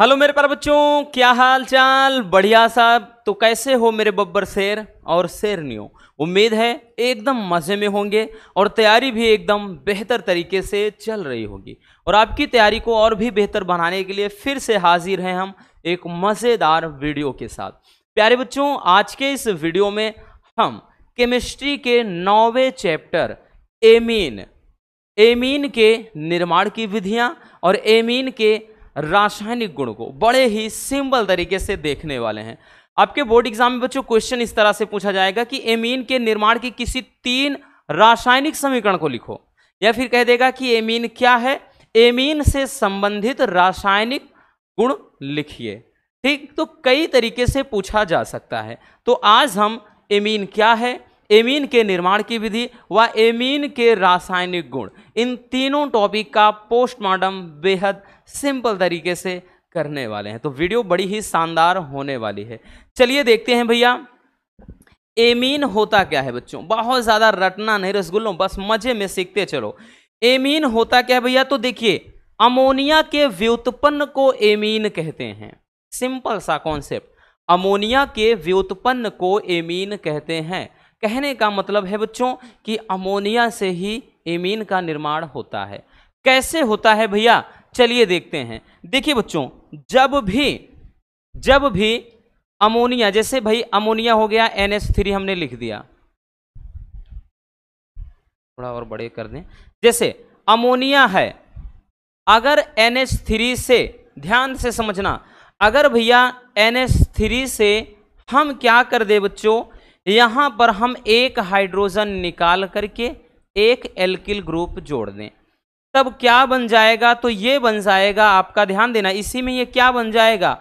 hello मेरे प्यारे बच्चों क्या हाल चाल बढ़िया साहब तो कैसे हो मेरे बब्बर शेर और शेरनियों उम्मीद है एकदम मज़े में होंगे और तैयारी भी एकदम बेहतर तरीके से चल रही होगी और आपकी तैयारी को और भी बेहतर बनाने के लिए फिर से हाजिर हैं हम एक मज़ेदार वीडियो के साथ प्यारे बच्चों आज के इस वीडियो में हम केमिस्ट्री के नौवे चैप्टर एमीन एमीन के निर्माण की विधियाँ और एमीन के रासायनिक गुण को बड़े ही सिंपल तरीके से देखने वाले हैं आपके बोर्ड एग्जाम में बच्चों क्वेश्चन इस तरह से पूछा जाएगा कि एमीन के निर्माण के किसी तीन रासायनिक समीकरण को लिखो या फिर कह देगा कि एमीन क्या है एमीन से संबंधित रासायनिक गुण लिखिए ठीक तो कई तरीके से पूछा जा सकता है तो आज हम एमीन क्या है एमीन के निर्माण की विधि व एमीन के रासायनिक गुण इन तीनों टॉपिक का पोस्टमार्टम बेहद सिंपल तरीके से करने वाले हैं तो वीडियो बड़ी ही शानदार होने वाली है चलिए देखते हैं भैया एमीन होता क्या है बच्चों बहुत ज़्यादा रटना नहीं रसगुल्लों बस मज़े में सीखते चलो एमीन होता क्या है भैया तो देखिए अमोनिया के व्युत्पन्न को एमीन कहते हैं सिंपल सा कॉन्सेप्ट अमोनिया के व्युत्पन्न को एमीन कहते हैं कहने का मतलब है बच्चों कि अमोनिया से ही एमीन का निर्माण होता है कैसे होता है भैया चलिए देखते हैं देखिए बच्चों जब भी जब भी अमोनिया जैसे भाई अमोनिया हो गया एन थ्री हमने लिख दिया थोड़ा और बड़े कर दें जैसे अमोनिया है अगर एन थ्री से ध्यान से समझना अगर भैया एन थ्री से हम क्या कर दे बच्चों यहाँ पर हम एक हाइड्रोजन निकाल करके एक एल्किल ग्रुप जोड़ दें तब क्या बन जाएगा तो ये बन जाएगा आपका ध्यान देना इसी में ये क्या बन जाएगा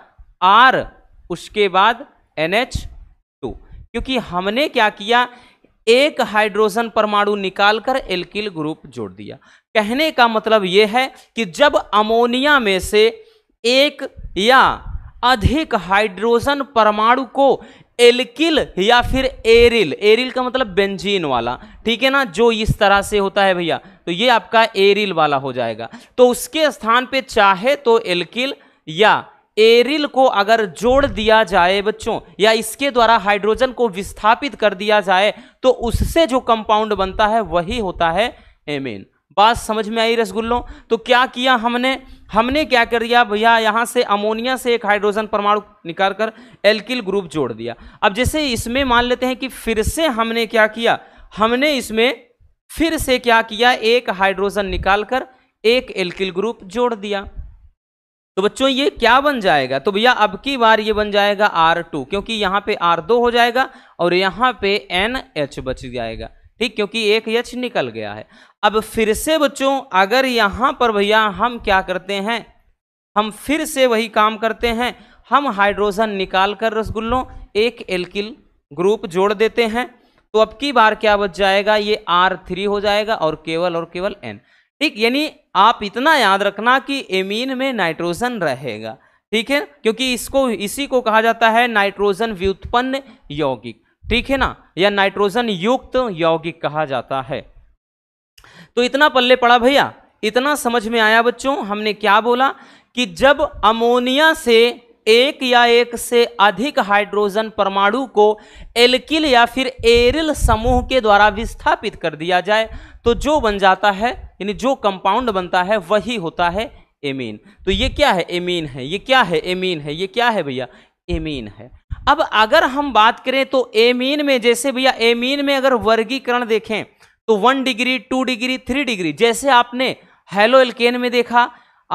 आर उसके बाद एन एच टू क्योंकि हमने क्या किया एक हाइड्रोजन परमाणु निकालकर एल्किल ग्रुप जोड़ दिया कहने का मतलब यह है कि जब अमोनिया में से एक या अधिक हाइड्रोजन परमाणु को एल्किल या फिर एरिल एरिल का मतलब बेंजीन वाला ठीक है ना जो इस तरह से होता है भैया तो ये आपका एरिल वाला हो जाएगा तो उसके स्थान पे चाहे तो एल्किल या एरिल को अगर जोड़ दिया जाए बच्चों या इसके द्वारा हाइड्रोजन को विस्थापित कर दिया जाए तो उससे जो कंपाउंड बनता है वही होता है एमेन बात समझ में आई रसगुल्लों तो क्या किया हमने हमने क्या कर दिया भैया यहाँ से अमोनिया से एक हाइड्रोजन परमाणु निकाल कर एल्किल ग्रुप जोड़ दिया अब जैसे इसमें मान लेते हैं कि फिर से हमने क्या किया हमने इसमें फिर से क्या किया एक हाइड्रोजन निकाल कर एक एल्किल ग्रुप जोड़ दिया तो बच्चों ये क्या बन जाएगा तो भैया अब की बार ये बन जाएगा आर टू क्योंकि यहाँ पे आर दो हो जाएगा और यहाँ पे एन एच बच जाएगा ठीक क्योंकि एक यच निकल गया है अब फिर से बच्चों अगर यहाँ पर भैया हम क्या करते हैं हम फिर से वही काम करते हैं हम हाइड्रोजन निकाल कर रसगुल्लों एक एल्किल ग्रुप जोड़ देते हैं तो अब की बार क्या बच जाएगा ये आर थ्री हो जाएगा और केवल और केवल एन ठीक यानी आप इतना याद रखना कि एमीन में नाइट्रोजन रहेगा ठीक है क्योंकि इसको इसी को कहा जाता है नाइट्रोजन व्युत्पन्न यौगिक ठीक है ना या नाइट्रोजन युक्त यौगिक कहा जाता है तो इतना पल्ले पड़ा भैया इतना समझ में आया बच्चों हमने क्या बोला कि जब अमोनिया से एक या एक से अधिक हाइड्रोजन परमाणु को एल्किल या फिर एरिल समूह के द्वारा विस्थापित कर दिया जाए तो जो बन जाता है यानी जो कंपाउंड बनता है वही होता है एमीन तो ये क्या है एमीन है ये क्या है एमीन है ये क्या है भैया एमीन है अब अगर हम बात करें तो एमीन में जैसे भैया एमीन में अगर वर्गीकरण देखें तो one degree two degree three degree जैसे आपने हेलो एल्केन में देखा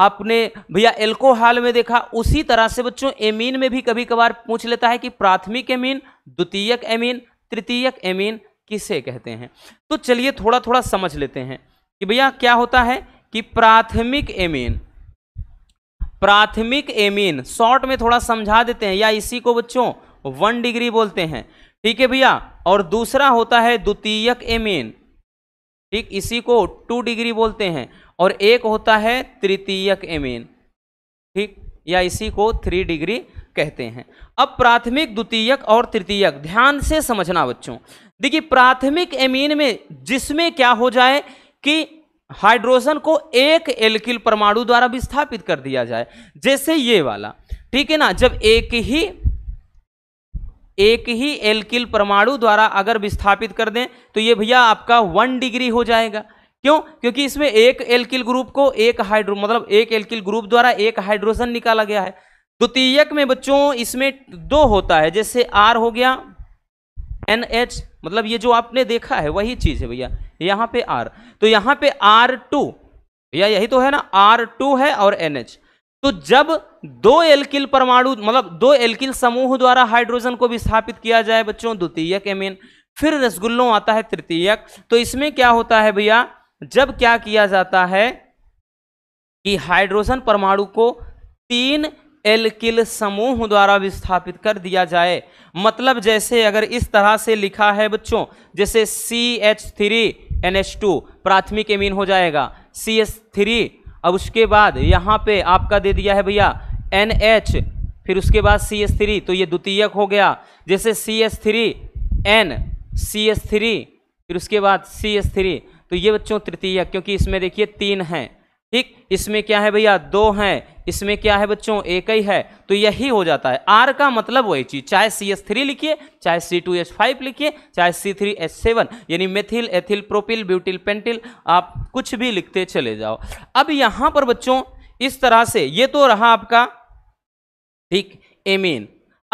आपने भैया एल्कोहल में देखा उसी तरह से बच्चों एमीन में भी कभी कभार पूछ लेता है कि प्राथमिक एमीन द्वितीयक एमीन तृतीयक एमीन किसे कहते हैं तो चलिए थोड़ा थोड़ा समझ लेते हैं कि भैया क्या होता है कि प्राथमिक एमीन प्राथमिक एमीन शॉर्ट में थोड़ा समझा देते हैं या इसी को बच्चों वन डिग्री बोलते हैं ठीक है भैया और दूसरा होता है द्वितीयक एमीन ठीक इसी को टू डिग्री बोलते हैं और एक होता है तृतीयक एमीन ठीक या इसी को थ्री डिग्री कहते हैं अब प्राथमिक द्वितीयक और तृतीयक ध्यान से समझना बच्चों देखिए प्राथमिक एमीन में जिसमें क्या हो जाए कि हाइड्रोजन को एक एल्किल परमाणु द्वारा विस्थापित कर दिया जाए जैसे ये वाला ठीक है ना जब एक ही एक ही एल्किल परमाणु द्वारा अगर विस्थापित कर दें तो ये भैया आपका वन डिग्री हो जाएगा क्यों क्योंकि इसमें एक एल्किल ग्रुप को एक हाइड्रो मतलब एक एल्किल ग्रुप द्वारा एक हाइड्रोजन निकाला गया है द्वितीयक में बच्चों इसमें दो होता है जैसे आर हो गया एन एच मतलब ये जो आपने देखा है वही चीज़ है भैया यहाँ पे R तो यहाँ पे R2 टू भैया यही तो है ना R2 है और एन एच तो जब दो एल्किल परमाणु मतलब दो एल्किल समूह द्वारा हाइड्रोजन को विस्थापित किया जाए बच्चों द्वितीयक एमिन फिर रसगुल्लों आता है तृतीयक तो इसमें क्या होता है भैया जब क्या किया जाता है कि हाइड्रोजन परमाणु को तीन एलकिल समूह द्वारा विस्थापित कर दिया जाए मतलब जैसे अगर इस तरह से लिखा है बच्चों जैसे C H three N H two प्राथमिक एमीन हो जाएगा सी एच थ्री अब उसके बाद यहाँ पे आपका दे दिया है भैया एन एच फिर उसके बाद सी एस थ्री तो ये द्वितीयक हो गया जैसे C S three N C S three फिर उसके बाद सी एस थ्री तो ये बच्चों तृतीयक क्योंकि इसमें देखिए तीन हैं ठीक इसमें क्या है भैया दो हैं इसमें क्या है बच्चों एक ही है तो यही हो जाता है आर का मतलब वही चीज चाहे सी एस थ्री लिखिए चाहे सी टू एस फाइव लिखिए चाहे सी थ्री एच सेवन यानी methyl ethyl propyl butyl pentyl आप कुछ भी लिखते चले जाओ अब यहां पर बच्चों इस तरह से ये तो रहा आपका ठीक एमीन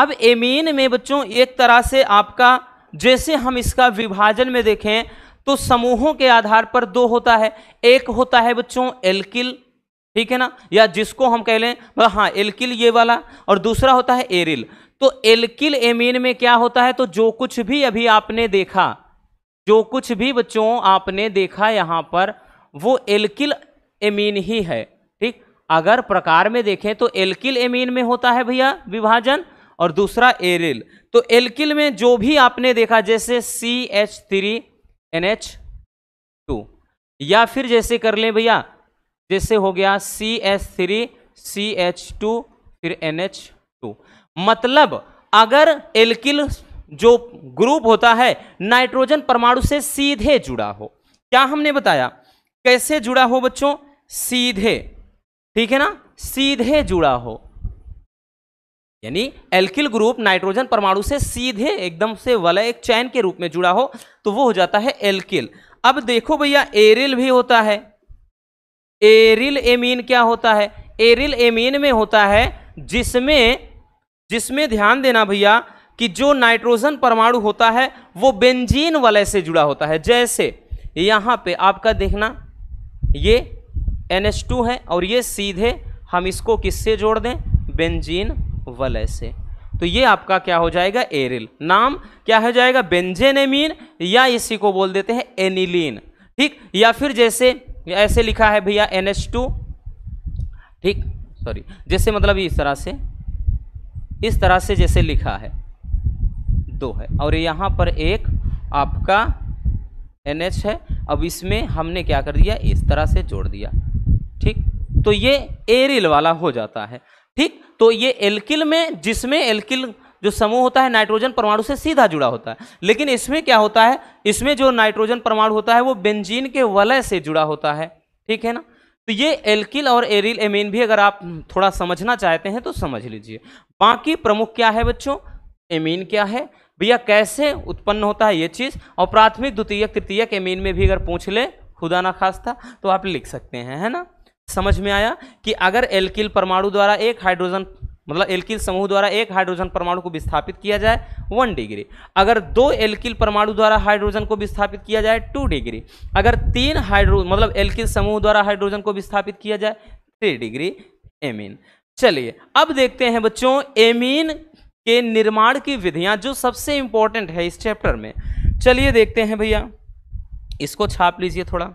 अब एमीन में बच्चों एक तरह से आपका जैसे हम इसका विभाजन में देखें तो समूहों के आधार पर दो होता है एक होता है बच्चों एल्किल ठीक है ना या जिसको हम कह लें मतलब हाँ एल्किल ये वाला और दूसरा होता है एरिल तो एल्किल एमीन में क्या होता है तो जो कुछ भी अभी आपने देखा जो कुछ भी बच्चों आपने देखा यहां पर वो एल्किल एमीन ही है ठीक अगर प्रकार में देखें तो एल्किल एमीन में होता है भैया विभाजन और दूसरा एरिल तो एल्किल में जो भी आपने देखा जैसे C H three N H to या फिर जैसे कर लें भैया जैसे हो गया सी H three C H two फिर एन एच टू मतलब अगर एल्किल जो ग्रुप होता है नाइट्रोजन परमाणु से सीधे जुड़ा हो क्या हमने बताया कैसे जुड़ा हो बच्चों सीधे ठीक है ना सीधे जुड़ा हो यानी एल्किल ग्रुप नाइट्रोजन परमाणु से सीधे एकदम से वलय एक चैन के रूप में जुड़ा हो तो वो हो जाता है एल्किल अब देखो भैया एरिल भी होता है एरिल एमीन क्या होता है एरिल एमीन में होता है जिसमें जिसमें ध्यान देना भैया कि जो नाइट्रोजन परमाणु होता है वो बेंजीन वलय से जुड़ा होता है जैसे यहाँ पे आपका देखना ये एन है और ये सीधे हम इसको किससे जोड़ दें बेंजीन वलय से तो ये आपका क्या हो जाएगा एरिल नाम क्या हो जाएगा बेंजेनेमिन या इसी को बोल देते हैं एनिलीन ठीक या फिर जैसे ऐसे लिखा है भैया एन एच टू ठीक सॉरी जैसे मतलब इस तरह से इस तरह से जैसे लिखा है दो है और यहाँ पर एक आपका एन एच है अब इसमें हमने क्या कर दिया इस तरह से जोड़ दिया ठीक तो ये एरिल वाला हो जाता है ठीक तो ये एल्किल में जिसमें एल्किल जो समूह होता है नाइट्रोजन परमाणु से सीधा जुड़ा होता है लेकिन इसमें क्या होता है इसमें जो नाइट्रोजन परमाणु होता है वो बेंजीन के वलय से जुड़ा होता है ठीक है ना तो ये एल्किल और एरिल एमीन भी अगर आप थोड़ा समझना चाहते हैं तो समझ लीजिए बाकी प्रमुख क्या है बच्चों एमीन क्या है भैया कैसे उत्पन्न होता है ये चीज़ और प्राथमिक द्वितीयक तृतीयक एमीन में भी अगर पूछ ले खुदा ना था तो आप लिख सकते हैं है ना समझ में आया कि अगर एल्किल परमाणु द्वारा एक हाइड्रोजन मतलब एल्किल समूह द्वारा एक हाइड्रोजन परमाणु को विस्थापित किया जाए वन डिग्री अगर दो एल्किल परमाणु द्वारा हाइड्रोजन को विस्थापित किया जाए टू डिग्री अगर तीन हाइड्रो मतलब एल्किल समूह द्वारा हाइड्रोजन को विस्थापित किया जाए थ्री डिग्री एमीन चलिए अब देखते हैं बच्चों एमीन के निर्माण की विधियां जो सबसे इंपॉर्टेंट है इस चैप्टर में चलिए देखते हैं भैया इसको छाप लीजिए थोड़ा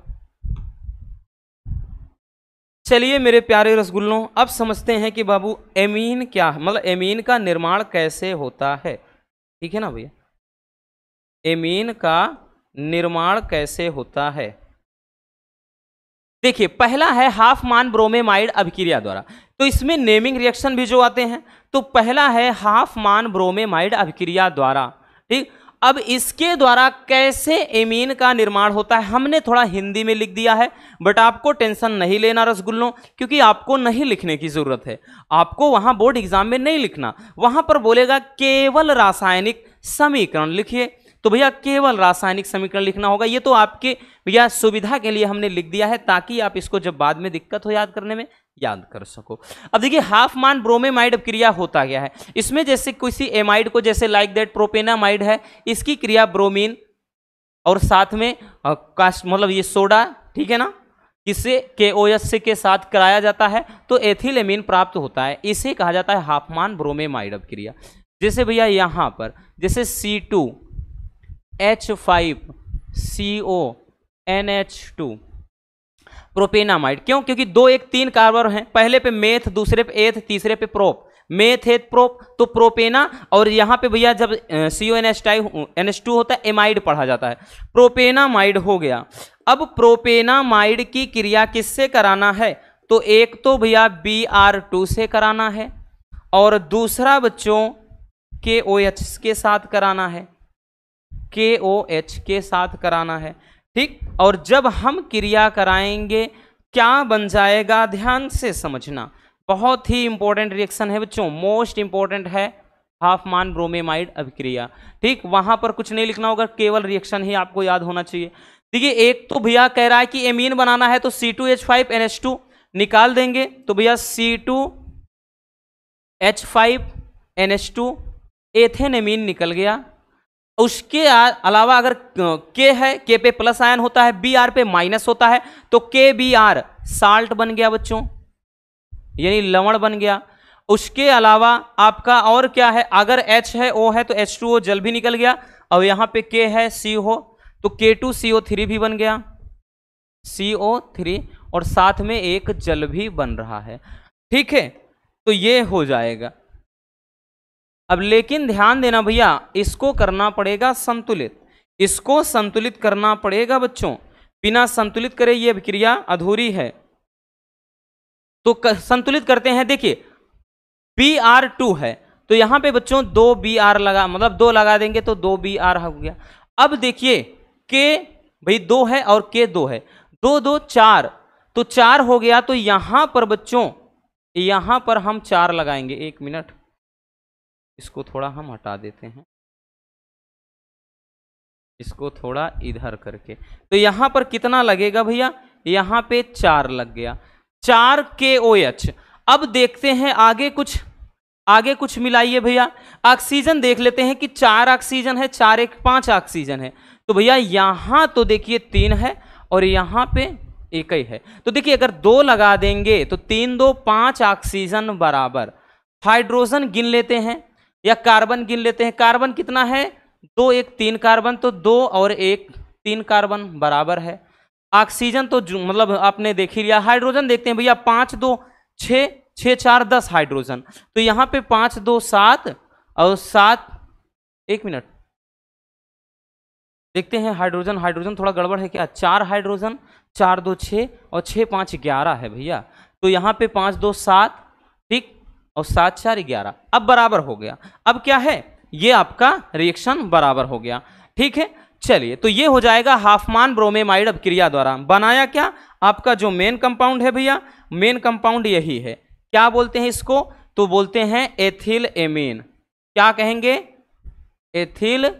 चलिए मेरे प्यारे रसगुल्लों अब समझते हैं कि बाबू एमीन क्या है मतलब एमीन का निर्माण कैसे होता है ठीक है ना भैया एमीन का निर्माण कैसे होता है देखिए पहला है हाफ मान ब्रोमेमाइड अभिक्रिया द्वारा तो इसमें नेमिंग रिएक्शन भी जो आते हैं तो पहला है हाफ मान ब्रोमेमाइड अभिक्रिया द्वारा ठीक अब इसके द्वारा कैसे एमीन का निर्माण होता है हमने थोड़ा हिंदी में लिख दिया है बट आपको टेंशन नहीं लेना रसगुल्लों क्योंकि आपको नहीं लिखने की ज़रूरत है आपको वहाँ बोर्ड एग्जाम में नहीं लिखना वहाँ पर बोलेगा केवल रासायनिक समीकरण लिखिए तो भैया केवल रासायनिक समीकरण लिखना होगा ये तो आपके भैया सुविधा के लिए हमने लिख दिया है ताकि आप इसको जब बाद में दिक्कत हो याद करने में याद कर सको अब देखिए हाफ मान ब्रोमेमाइड क्रिया होता गया है इसमें जैसे किसी एमाइड को जैसे लाइक दैट प्रोपेनामाइड है इसकी क्रिया ब्रोमीन और साथ में कास्ट मतलब ये सोडा ठीक है ना इसे के ओ एस के साथ कराया जाता है तो एमिन प्राप्त होता है इसे कहा जाता है हाफमान ब्रोमेमाइड क्रिया जैसे भैया यहाँ पर जैसे C two H five C O N H two propanamide क्यों क्योंकि दो एक तीन कार्बन हैं पहले पे मेथ दूसरे पे एथ तीसरे पे प्रोप मेथ एथ प्रोप तो प्रोपेना और यहाँ पे भैया जब C O N S type N S two होता है एमाइड पढ़ा जाता है प्रोपेनामाइड हो गया अब प्रोपेनामाइड की क्रिया किससे कराना है तो एक तो भैया बी आर टू से कराना है और दूसरा बच्चों के ओ OH एच के साथ कराना है के ओ OH एच के साथ कराना है ठीक और जब हम क्रिया कराएंगे क्या बन जाएगा ध्यान से समझना बहुत ही इंपॉर्टेंट रिएक्शन है बच्चों मोस्ट इंपॉर्टेंट है हाफमान ब्रोमेमाइड अभिक्रिया ठीक वहां पर कुछ नहीं लिखना होगा केवल रिएक्शन ही आपको याद होना चाहिए देखिए एक तो भैया कह रहा है कि एमीन बनाना है तो C two H five N H two निकाल देंगे तो भैया C two H five N H two ethane amine निकल गया उसके अलावा अगर के है के पे प्लस आयन होता है बी आर पे माइनस होता है तो के बी आर साल्ट बन गया बच्चों यानी लवण बन गया उसके अलावा आपका और क्या है अगर एच है ओ है तो एच टू ओ जल भी निकल गया और यहाँ पे के है सी हो तो के टू सी ओ थ्री भी बन गया सी ओ थ्री और साथ में एक जल भी बन रहा है ठीक है तो ये हो जाएगा अब लेकिन ध्यान देना भैया इसको करना पड़ेगा संतुलित इसको संतुलित करना पड़ेगा बच्चों बिना संतुलित करे ये क्रिया अधूरी है तो कर, संतुलित करते हैं देखिए बी आर टू है तो यहां पे बच्चों दो बी आर लगा मतलब दो लगा देंगे तो दो बी आर हो गया अब देखिए के भाई दो है और के दो है दो दो चार तो चार हो गया तो यहां पर बच्चों यहां पर हम चार लगाएंगे एक मिनट इसको थोड़ा हम हटा देते हैं इसको थोड़ा इधर करके तो यहाँ पर कितना लगेगा भैया यहाँ पे चार लग गया चार के ओ एच अब देखते हैं आगे कुछ आगे कुछ मिलाइए भैया ऑक्सीजन देख लेते हैं कि चार ऑक्सीजन है चार एक पांच ऑक्सीजन है तो भैया यहाँ तो देखिए तीन है और यहाँ पे एक ही है तो देखिए अगर दो लगा देंगे तो तीन दो पांच ऑक्सीजन बराबर हाइड्रोजन गिन लेते हैं या कार्बन गिन लेते हैं कार्बन कितना है दो एक तीन कार्बन तो दो और एक तीन कार्बन बराबर है ऑक्सीजन तो मतलब आपने देख ही लिया हाइड्रोजन देखते हैं भैया पाँच दो छः छः चार दस हाइड्रोजन तो यहाँ पे पाँच दो सात और सात एक मिनट देखते हैं हाइड्रोजन हाइड्रोजन थोड़ा गड़बड़ है क्या चार हाइड्रोजन चार दो छः और छः पाँच ग्यारह है भैया तो यहाँ पे पाँच दो सात ठीक और सात चार ग्यारह अब बराबर हो गया अब क्या है ये आपका रिएक्शन बराबर हो गया ठीक है चलिए तो ये हो जाएगा हाफमान ब्रोमेमाइड अब क्रिया द्वारा बनाया क्या आपका जो मेन कंपाउंड है भैया मेन कंपाउंड यही है क्या बोलते हैं इसको तो बोलते हैं एथिल एमीन क्या कहेंगे एथिल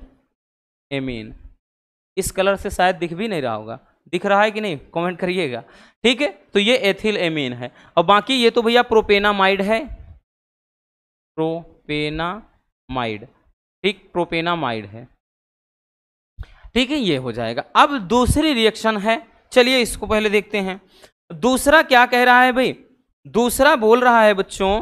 एमीन इस कलर से शायद दिख भी नहीं रहा होगा दिख रहा है कि नहीं कमेंट करिएगा ठीक है तो ये एथिल एमीन है और बाकी ये तो भैया प्रोपेनामाइड है प्रोपेनामाइड ठीक प्रोपेनामाइड है ठीक है ये हो जाएगा अब दूसरी रिएक्शन है चलिए इसको पहले देखते हैं दूसरा क्या कह रहा है भाई दूसरा बोल रहा है बच्चों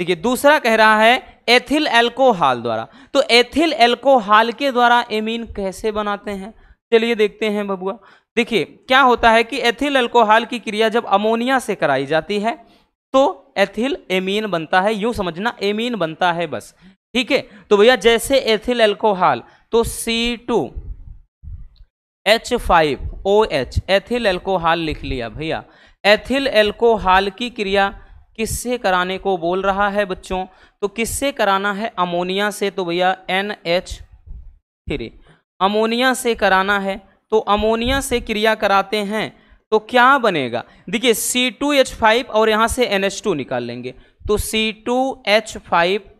देखिए दूसरा कह रहा है एथिल एल्कोहल द्वारा तो एथिल एल्कोहल के द्वारा एमीन कैसे बनाते हैं चलिए देखते हैं बबुआ देखिए क्या होता है कि एथिल एल्कोहल की क्रिया जब अमोनिया से कराई जाती है तो एथिल एमीन बनता है यूं समझना एमीन बनता है बस ठीक है तो भैया जैसे एथिल एल्कोहल तो C two H five O H ethyl alcohol लिख लिया भैया एथिल एल्कोहल की क्रिया किससे कराने को बोल रहा है बच्चों तो किससे कराना है अमोनिया से तो भैया एन एच थ्री अमोनिया से कराना है तो अमोनिया से क्रिया कराते हैं तो क्या बनेगा देखिए सी टू एच फाइव और यहाँ से टू निकाल लेंगे तो C two H five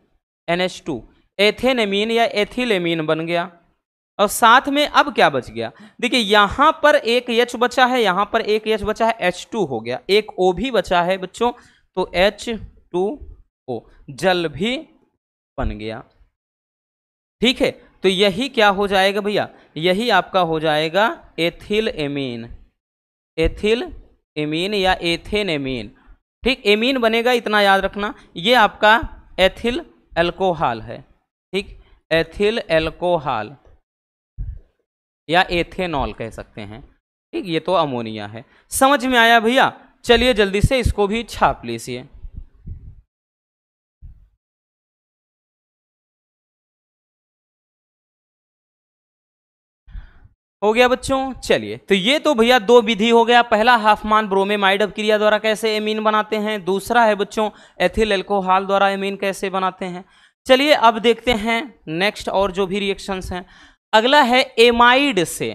H two ethanamine या एथिलेमीन बन गया और साथ में अब क्या बच गया देखिए यहाँ पर एक एच बचा है यहाँ पर एक एच बचा है एच टू हो गया एक ओ भी बचा है बच्चों तो एच टू ओ जल भी बन गया ठीक है तो यही क्या हो जाएगा भैया यही आपका हो जाएगा एथिल एमीन एथिल एमीन या एथेन एमीन ठीक एमीन बनेगा इतना याद रखना ये आपका एथिल एल्कोहल है ठीक एथिल एल्कोहल या एथेनॉल कह सकते हैं ठीक ये तो अमोनिया है समझ में आया भैया चलिए जल्दी से इसको भी छाप लीजिए हो गया बच्चों चलिए तो ये तो भैया दो विधि हो गया पहला हाफमान ब्रोमेमाइड क्रिया द्वारा कैसे एमीन बनाते हैं दूसरा है बच्चों एथिल एल्कोहल द्वारा एमीन कैसे बनाते हैं चलिए अब देखते हैं नेक्स्ट और जो भी रिएक्शंस हैं अगला है एमाइड से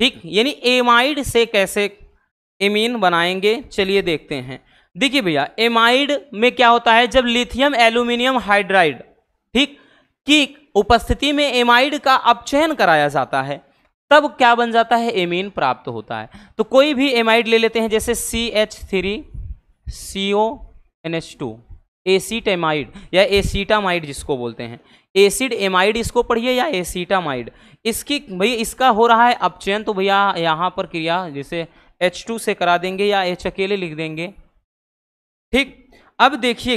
ठीक यानी एमाइड से कैसे एमीन बनाएंगे चलिए देखते हैं देखिए भैया एमाइड में क्या होता है जब लिथियम एल्यूमिनियम हाइड्राइड ठीक की उपस्थिति में एमाइड का अपचयन कराया जाता है तब क्या बन जाता है एमीन प्राप्त होता है तो कोई भी एमाइड ले लेते हैं जैसे C H three C O N H two acetamide या एसीटामाइड जिसको बोलते हैं एसिड एमाइड इसको पढ़िए या एसीटामाइड इसकी भैया इसका हो रहा है अपचयन तो भैया यहाँ पर क्रिया जैसे एच टू से करा देंगे या एच अकेले लिख देंगे ठीक अब देखिए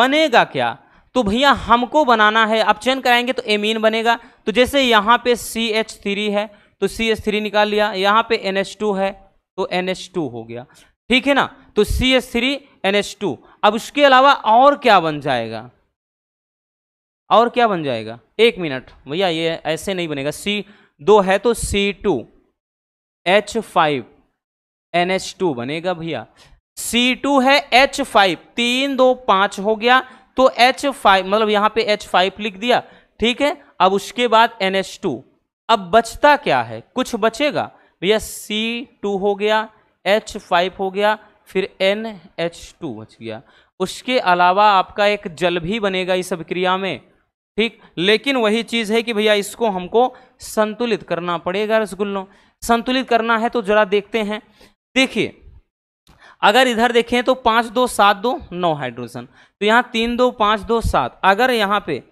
बनेगा क्या तो भैया हमको बनाना है अपचयन कराएंगे तो एमीन बनेगा तो जैसे यहाँ पे सी एच थ्री है तो सी एस थ्री निकाल लिया यहाँ पे एन एच टू है तो एन एच टू हो गया ठीक है ना तो C S three N H two अब उसके अलावा और क्या बन जाएगा और क्या बन जाएगा एक मिनट भैया ये ऐसे नहीं बनेगा सी दो है तो C two H five N H two बनेगा भैया सी टू है एच फाइव तीन दो पाँच हो गया तो एच फाइव मतलब यहाँ पे एच फाइव लिख दिया ठीक है अब उसके बाद एन एच टू अब बचता क्या है कुछ बचेगा भैया सी टू हो गया एच फाइव हो गया फिर एन एच टू बच गया उसके अलावा आपका एक जल भी बनेगा इस अभिक्रिया में ठीक लेकिन वही चीज़ है कि भैया इसको हमको संतुलित करना पड़ेगा रसगुल्लों संतुलित करना है तो जरा देखते हैं देखिए अगर इधर देखें तो पाँच दो सात दो नौ हाइड्रोजन तो यहाँ तीन दो पाँच दो सात अगर यहाँ पे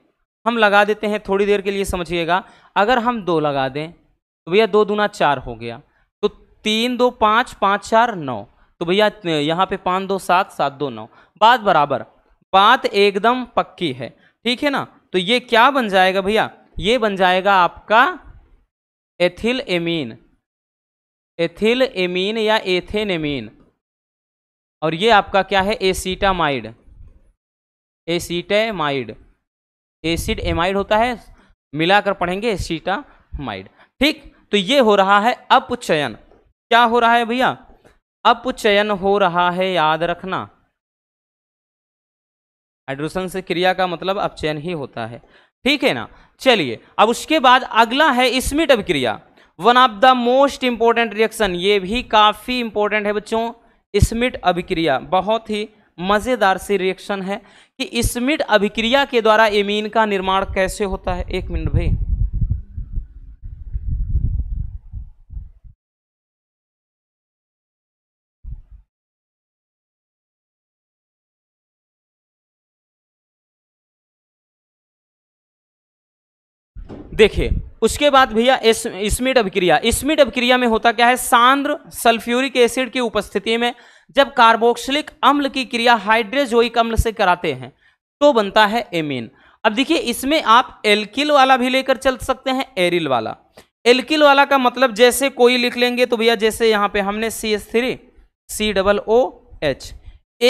हम लगा देते हैं थोड़ी देर के लिए समझिएगा अगर हम दो लगा दें तो भैया दो दूना चार हो गया तो तीन दो पाँच पाँच चार नौ तो भैया यहाँ पे पाँच दो सात सात दो नौ बात बराबर बात एकदम पक्की है ठीक है ना तो ये क्या बन जाएगा भैया ये बन जाएगा आपका एथिल एमीन एथिल एमीन या एथेन एमीन और ये आपका क्या है एसीटामाइड एसीटामाइड एसिड एमाइड होता है मिलाकर पढ़ेंगे एसीटामाइड ठीक तो ये हो रहा है अपचयन क्या हो रहा है भैया अपचयन हो रहा है याद रखना हाइड्रोजन से क्रिया का मतलब अपचयन ही होता है ठीक है ना चलिए अब उसके बाद अगला है स्मिट अभिक्रिया one of the most important reaction ये भी काफी इंपॉर्टेंट है बच्चों स्मिट अभिक्रिया बहुत ही मज़ेदार सी रिएक्शन है कि स्मिट अभिक्रिया के द्वारा एमीन का निर्माण कैसे होता है एक मिनट भाई देखिए उसके बाद भैया स्मिट अभिक्रिया स्मिट अभिक्रिया में होता क्या है सांद्र सल्फ्यूरिक एसिड की उपस्थिति में जब कार्बोक्सिलिक अम्ल की क्रिया हाइड्रेजोइक अम्ल से कराते हैं तो बनता है एमीन अब देखिए इसमें आप एल्किल वाला भी लेकर चल सकते हैं एरिल वाला एल्किल वाला का मतलब जैसे कोई लिख लेंगे तो भैया जैसे यहाँ पे हमने C S three C double O H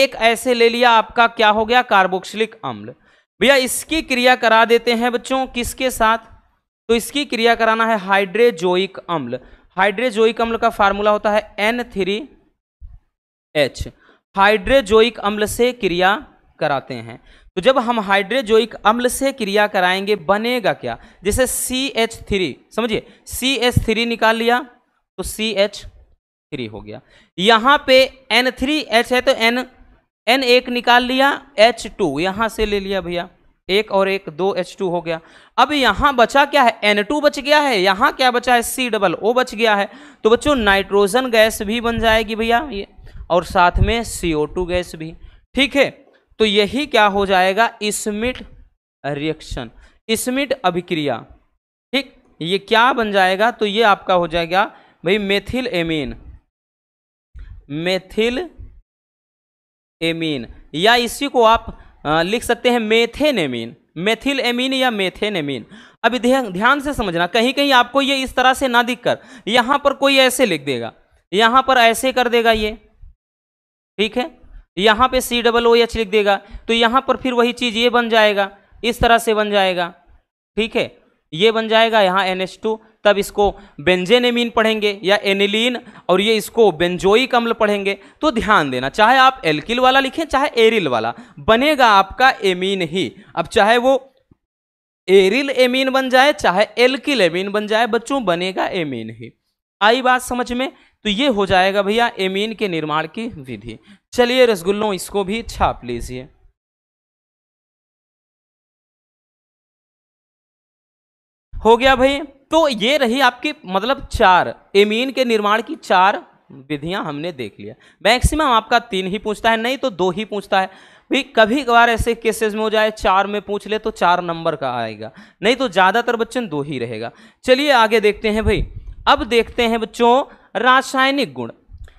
एक ऐसे ले लिया आपका क्या हो गया कार्बोक्सिलिक अम्ल भैया इसकी क्रिया करा देते हैं बच्चों किसके साथ तो इसकी क्रिया कराना है हाइड्रेजोइक अम्ल हाइड्रेजोइक अम्ल का फार्मूला होता है एन थ्री एच हाइड्रेजोइक अम्ल से क्रिया कराते हैं तो जब हम हाइड्रेजोइक अम्ल से क्रिया कराएंगे बनेगा क्या जैसे सी एच थ्री समझिए सी एच थ्री निकाल लिया तो सी एच थ्री हो गया यहाँ पे एन थ्री एच है तो एन एन एक निकाल लिया एच टू यहाँ से ले लिया भैया एक और एक दो एच टू हो गया अब यहाँ बचा क्या है एन टू बच गया है यहाँ क्या बचा है सी डबल ओ बच गया है तो बच्चों नाइट्रोजन गैस भी बन जाएगी भैया और साथ में CO2 गैस भी ठीक है तो यही क्या हो जाएगा स्मिट रिएक्शन स्मिट अभिक्रिया ठीक ये क्या बन जाएगा तो ये आपका हो जाएगा भाई मेथिल एमीन मेथिल एमीन या इसी को आप लिख सकते हैं मेथेन एमीन मेथिल एमीन या मेथेन एमीन अब ध्यान से समझना कहीं कहीं आपको ये इस तरह से ना दिख कर यहाँ पर कोई ऐसे लिख देगा यहाँ पर ऐसे कर देगा ये ठीक है यहाँ पे सी डबल ओ एच लिख देगा तो यहाँ पर फिर वही चीज़ ये बन जाएगा इस तरह से बन जाएगा ठीक है ये बन जाएगा यहाँ एन एच टू तब इसको एमिन पढ़ेंगे या एनिलीन और ये इसको बेंजोइक अम्ल पढ़ेंगे तो ध्यान देना चाहे आप एल्किल वाला लिखें चाहे एरिल वाला बनेगा आपका एमीन ही अब चाहे वो एरिल एमीन बन जाए चाहे एल्किल एमीन बन जाए बच्चों बनेगा एमीन ही आई बात समझ में तो ये हो जाएगा भैया एमीन के निर्माण की विधि चलिए रसगुल्लों इसको भी छाप लीजिए हो गया भाई तो ये रही आपकी मतलब चार एमीन के निर्माण की चार विधियां हमने देख लिया मैक्सिमम आपका तीन ही पूछता है नहीं तो दो ही पूछता है भी कभी कभार ऐसे केसेस में हो जाए चार में पूछ ले तो चार नंबर का आएगा नहीं तो ज़्यादातर बच्चन दो ही रहेगा चलिए आगे देखते हैं भाई अब देखते हैं बच्चों रासायनिक गुण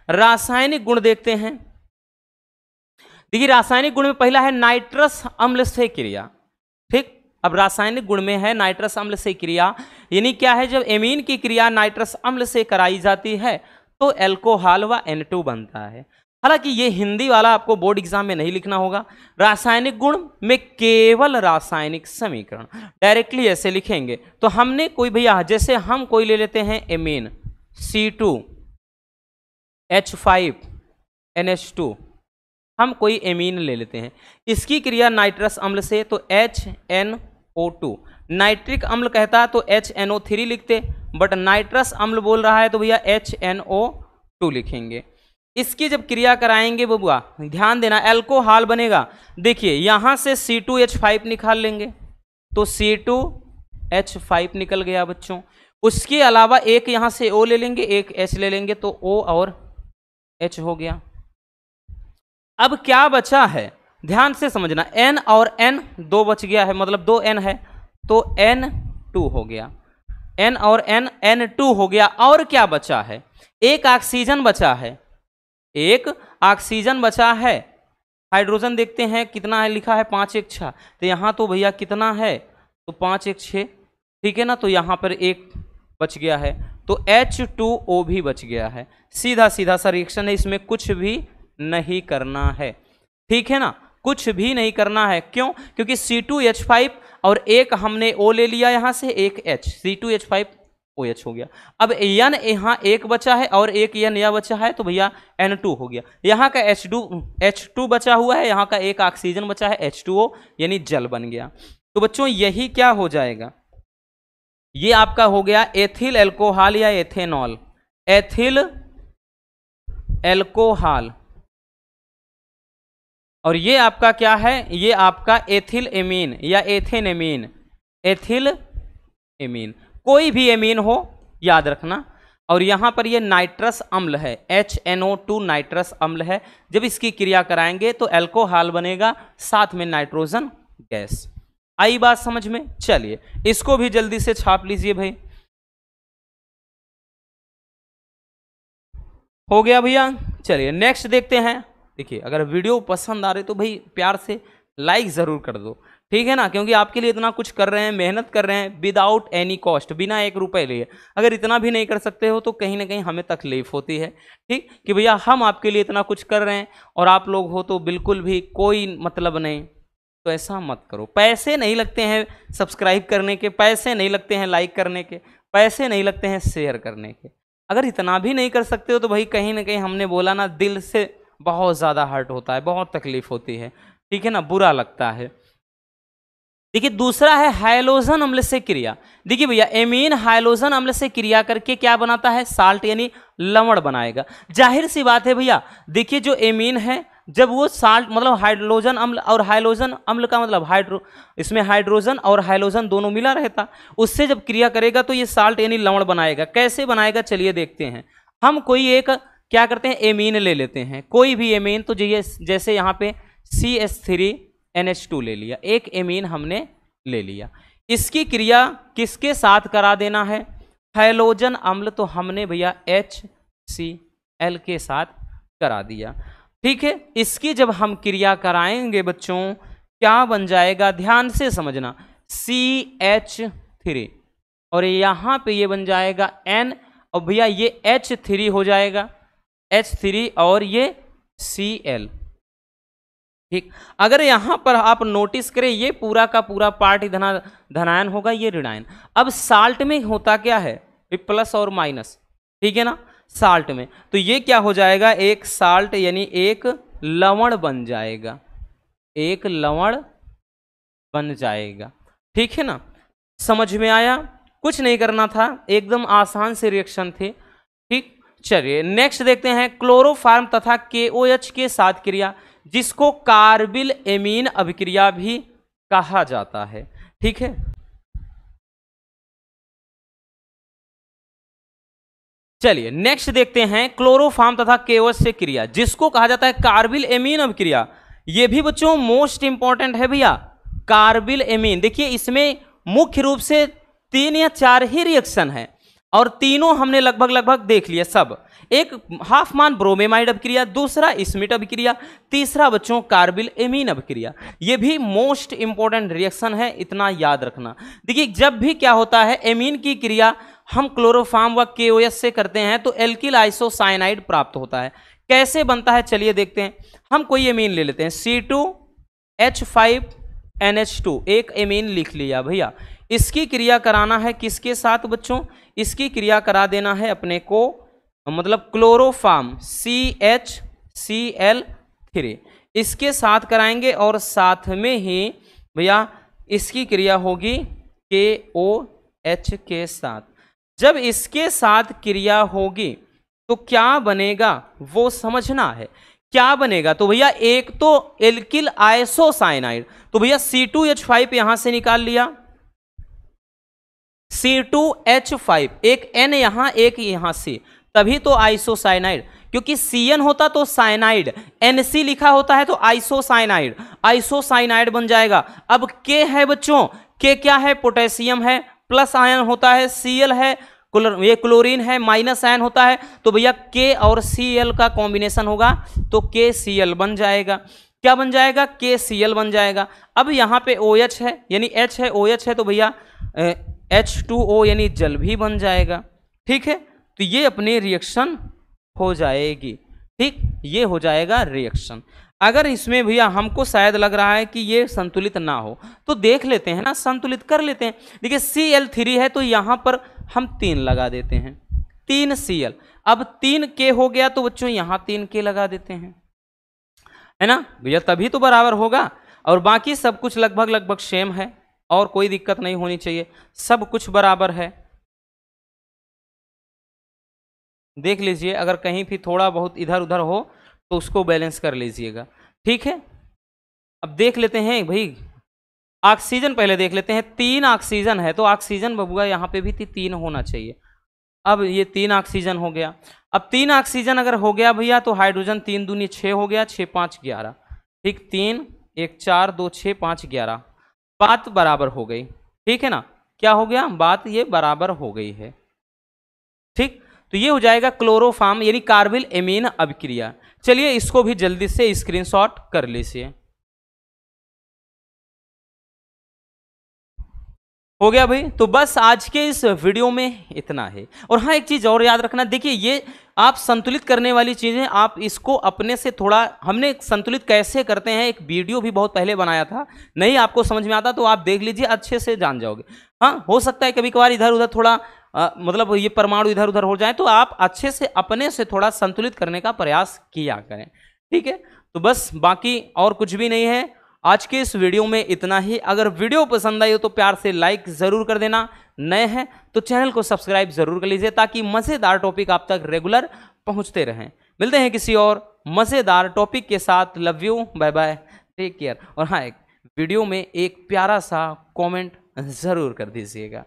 रासायनिक गुण देखते हैं देखिए रासायनिक गुण में पहला है नाइट्रस अम्ल से क्रिया ठीक अब रासायनिक गुण में है नाइट्रस अम्ल से क्रिया यानी क्या है जब एमीन की क्रिया नाइट्रस अम्ल से कराई जाती है तो एल्कोहल व एन बनता है हालांकि ये हिंदी वाला आपको बोर्ड एग्जाम में नहीं लिखना होगा रासायनिक गुण में केवल रासायनिक समीकरण डायरेक्टली ऐसे लिखेंगे तो हमने कोई भैया जैसे हम कोई ले लेते हैं amine C two H five N H two हम कोई एमीन ले लेते हैं इसकी क्रिया नाइट्रस अम्ल से तो H N O two nitric अम्ल कहता तो एच एन ओ थ्री लिखते बट नाइट्रस अम्ल बोल रहा है तो भैया एच एन ओ टू लिखेंगे इसकी जब क्रिया कराएंगे बबुआ ध्यान देना एल्कोहल बनेगा देखिए यहाँ से सी टू एच फाइव निकाल लेंगे तो सी टू एच फाइव निकल गया बच्चों उसके अलावा एक यहाँ से ओ ले लेंगे एक एच ले लेंगे तो ओ और एच हो गया अब क्या बचा है ध्यान से समझना एन और एन दो बच गया है मतलब दो एन है तो एन टू हो गया एन और एन एन टू हो गया और क्या बचा है एक ऑक्सीजन बचा है एक ऑक्सीजन बचा है हाइड्रोजन देखते हैं कितना है लिखा है पाँच एक छः तो यहाँ तो भैया कितना है तो पाँच एक छः ठीक है ना तो यहाँ पर एक बच गया है तो H2O भी बच गया है सीधा सीधा सा रिएक्शन है इसमें कुछ भी नहीं करना है ठीक है ना कुछ भी नहीं करना है क्यों क्योंकि C2H5 और एक हमने O ले लिया यहाँ से एक H C2H5 OH हो गया अब यन यहाँ एक बचा है और एक यन यह बचा है तो भैया N2 हो गया यहाँ का H2 H2 बचा हुआ है यहाँ का एक ऑक्सीजन बचा है H2O यानी जल बन गया तो बच्चों यही क्या हो जाएगा ये आपका हो गया एथिल एल्कोहल या एथेनॉल एथिल एल्कोहल और ये आपका क्या है ये आपका एथिल एमीन या एथेन एमीन एथिल एमीन कोई भी एमीन हो याद रखना और यहाँ पर ये नाइट्रस अम्ल है H N O two nitrous अम्ल है जब इसकी क्रिया कराएंगे तो एल्कोहल बनेगा साथ में नाइट्रोजन गैस आई बात समझ में चलिए इसको भी जल्दी से छाप लीजिए भाई हो गया भैया चलिए नेक्स्ट देखते हैं देखिए अगर वीडियो पसंद आ रहे तो भाई प्यार से लाइक ज़रूर कर दो ठीक है ना क्योंकि आपके लिए इतना कुछ कर रहे हैं मेहनत कर रहे हैं विदाउट एनी कॉस्ट बिना एक रुपए लिए अगर इतना भी नहीं कर सकते हो तो कहीं ना कहीं हमें तकलीफ होती है ठीक कि भैया हम आपके लिए इतना कुछ कर रहे हैं और आप लोग हो तो बिल्कुल भी कोई मतलब नहीं तो ऐसा मत करो पैसे नहीं लगते हैं सब्सक्राइब करने के पैसे नहीं लगते हैं लाइक करने के पैसे नहीं लगते हैं शेयर करने के अगर इतना भी नहीं कर सकते हो तो भाई कहीं ना कहीं हमने बोला ना दिल से बहुत ज़्यादा हर्ट होता है बहुत तकलीफ होती है ठीक है ना बुरा लगता है देखिए दूसरा है हाइलोजन अम्ल से क्रिया देखिए भैया एमीन हाइलोजन अम्ल से क्रिया करके क्या बनाता है साल्ट यानी लवण बनाएगा जाहिर सी बात है भैया देखिए जो एमीन है जब वो साल्ट मतलब हाइड्रोजन अम्ल और हाइलोजन अम्ल का मतलब हाइड्रो इसमें हाइड्रोजन और हाइलोजन दोनों मिला रहता उससे जब क्रिया करेगा तो ये साल्ट यानी लवण बनाएगा कैसे बनाएगा चलिए देखते हैं हम कोई एक क्या करते हैं एमीन ले लेते हैं कोई भी एमीन तो जैसे यहाँ पे C S three N H two ले लिया एक एमीन हमने ले लिया इसकी क्रिया किसके साथ करा देना है हाइलोजन अम्ल तो हमने भैया एच सी एल के साथ करा दिया ठीक है इसकी जब हम क्रिया कराएंगे बच्चों क्या बन जाएगा ध्यान से समझना सी एच थ्री और यहाँ पे ये बन जाएगा एन और भैया ये एच थ्री हो जाएगा एच थ्री और ये सी एल ठीक अगर यहाँ पर आप नोटिस करें ये पूरा का पूरा पार्ट धना धनायन होगा ये ऋणायन अब साल्ट में होता क्या है प्लस और माइनस ठीक है ना साल्ट में तो ये क्या हो जाएगा एक साल्ट यानी एक लवण बन जाएगा एक लवण बन जाएगा ठीक है ना समझ में आया कुछ नहीं करना था एकदम आसान से रिएक्शन थे ठीक चलिए नेक्स्ट देखते हैं क्लोरोफार्म तथा के ओ एच के साथ क्रिया जिसको कार्बिल एमीन अभिक्रिया भी कहा जाता है ठीक है चलिए नेक्स्ट देखते हैं क्लोरोफार्म तथा केवस से क्रिया जिसको कहा जाता है कार्बिल एमीन अभिक्रिया ये भी बच्चों मोस्ट इंपॉर्टेंट है भैया कार्बिल एमीन देखिए इसमें मुख्य रूप से तीन या चार ही रिएक्शन है और तीनों हमने लगभग लगभग देख लिया सब एक हाफ मान ब्रोमेमाइड अभिक्रिया दूसरा स्मिट अभिक्रिया तीसरा बच्चों कार्बिल एमीन अभिक्रिया ये भी मोस्ट इंपॉर्टेंट रिएक्शन है इतना याद रखना देखिए जब भी क्या होता है एमीन की क्रिया हम क्लोरोफार्म व के से करते हैं तो एल्किल आइसोसाइनाइड प्राप्त होता है कैसे बनता है चलिए देखते हैं हम कोई एमीन ले लेते हैं C two H five N H two एक एमीन लिख लिया भैया इसकी क्रिया कराना है किसके साथ बच्चों इसकी क्रिया करा देना है अपने को मतलब chloroform C H C L three इसके साथ कराएंगे और साथ में ही भैया इसकी क्रिया होगी के ओ एच के साथ जब इसके साथ क्रिया होगी तो क्या बनेगा वो समझना है क्या बनेगा तो भैया एक तो एल्किल आइसोसाइनाइड तो भैया सी टू एच फाइव यहां से निकाल लिया सी टू एच फाइव एक एन यहां एक यहां से तभी तो आइसोसाइनाइड क्योंकि सी एन होता तो साइनाइड एन सी लिखा होता है तो आइसोसाइनाइड आइसोसाइनाइड बन जाएगा अब के है बच्चों के क्या है पोटेशियम है प्लस आयन होता है सीएल है क्लोर ये क्लोरीन है माइनस आयन होता है तो भैया के और सी एल का कॉम्बिनेशन होगा तो के सी एल बन जाएगा क्या बन जाएगा के सी एल बन जाएगा अब यहाँ पे ओ OH एच है यानी एच है ओ OH एच है तो भैया एच टू ओ यानी जल भी बन जाएगा ठीक है तो ये अपनी रिएक्शन हो जाएगी ठीक ये हो जाएगा रिएक्शन अगर इसमें भैया हमको शायद लग रहा है कि ये संतुलित ना हो तो देख लेते हैं ना संतुलित कर लेते हैं देखिए सी एल थ्री है तो यहाँ पर हम तीन लगा देते हैं तीन सी एल अब तीन के हो गया तो बच्चों यहां तीन के लगा देते हैं है ना भैया तभी तो बराबर होगा और बाकी सब कुछ लगभग लगभग सेम है और कोई दिक्कत नहीं होनी चाहिए सब कुछ बराबर है देख लीजिए अगर कहीं भी थोड़ा बहुत इधर उधर हो तो उसको बैलेंस कर लीजिएगा ठीक है अब देख लेते हैं भाई ऑक्सीजन पहले देख लेते हैं तीन ऑक्सीजन है तो ऑक्सीजन बबुआ यहाँ पे भी तीन होना चाहिए अब ये तीन ऑक्सीजन हो गया अब तीन ऑक्सीजन अगर हो गया भैया तो हाइड्रोजन तीन दूनी छः हो गया छः पाँच ग्यारह ठीक तीन एक चार दो छः पाँच ग्यारह बात बराबर हो गई ठीक है ना क्या हो गया बात ये बराबर हो गई है ठीक तो ये हो जाएगा क्लोरोफाम यानी कार्बिल एमीन अभिक्रिया चलिए इसको भी जल्दी से स्क्रीनशॉट कर लीजिए हो गया भाई तो बस आज के इस वीडियो में इतना है और हाँ एक चीज़ और याद रखना देखिए ये आप संतुलित करने वाली चीज़ें आप इसको अपने से थोड़ा हमने संतुलित कैसे करते हैं एक वीडियो भी बहुत पहले बनाया था नहीं आपको समझ में आता तो आप देख लीजिए अच्छे से जान जाओगे हाँ हो सकता है कभी कभार इधर उधर थोड़ा आ, मतलब ये परमाणु इधर उधर हो जाए तो आप अच्छे से अपने से थोड़ा संतुलित करने का प्रयास किया करें ठीक है तो बस बाकी और कुछ भी नहीं है आज के इस वीडियो में इतना ही अगर वीडियो पसंद आई हो तो प्यार से लाइक ज़रूर कर देना नए हैं तो चैनल को सब्सक्राइब ज़रूर कर लीजिए ताकि मज़ेदार टॉपिक आप तक रेगुलर पहुँचते रहें मिलते हैं किसी और मज़ेदार टॉपिक के साथ love you bye bye take care और हाँ एक वीडियो में एक प्यारा सा कॉमेंट ज़रूर कर दीजिएगा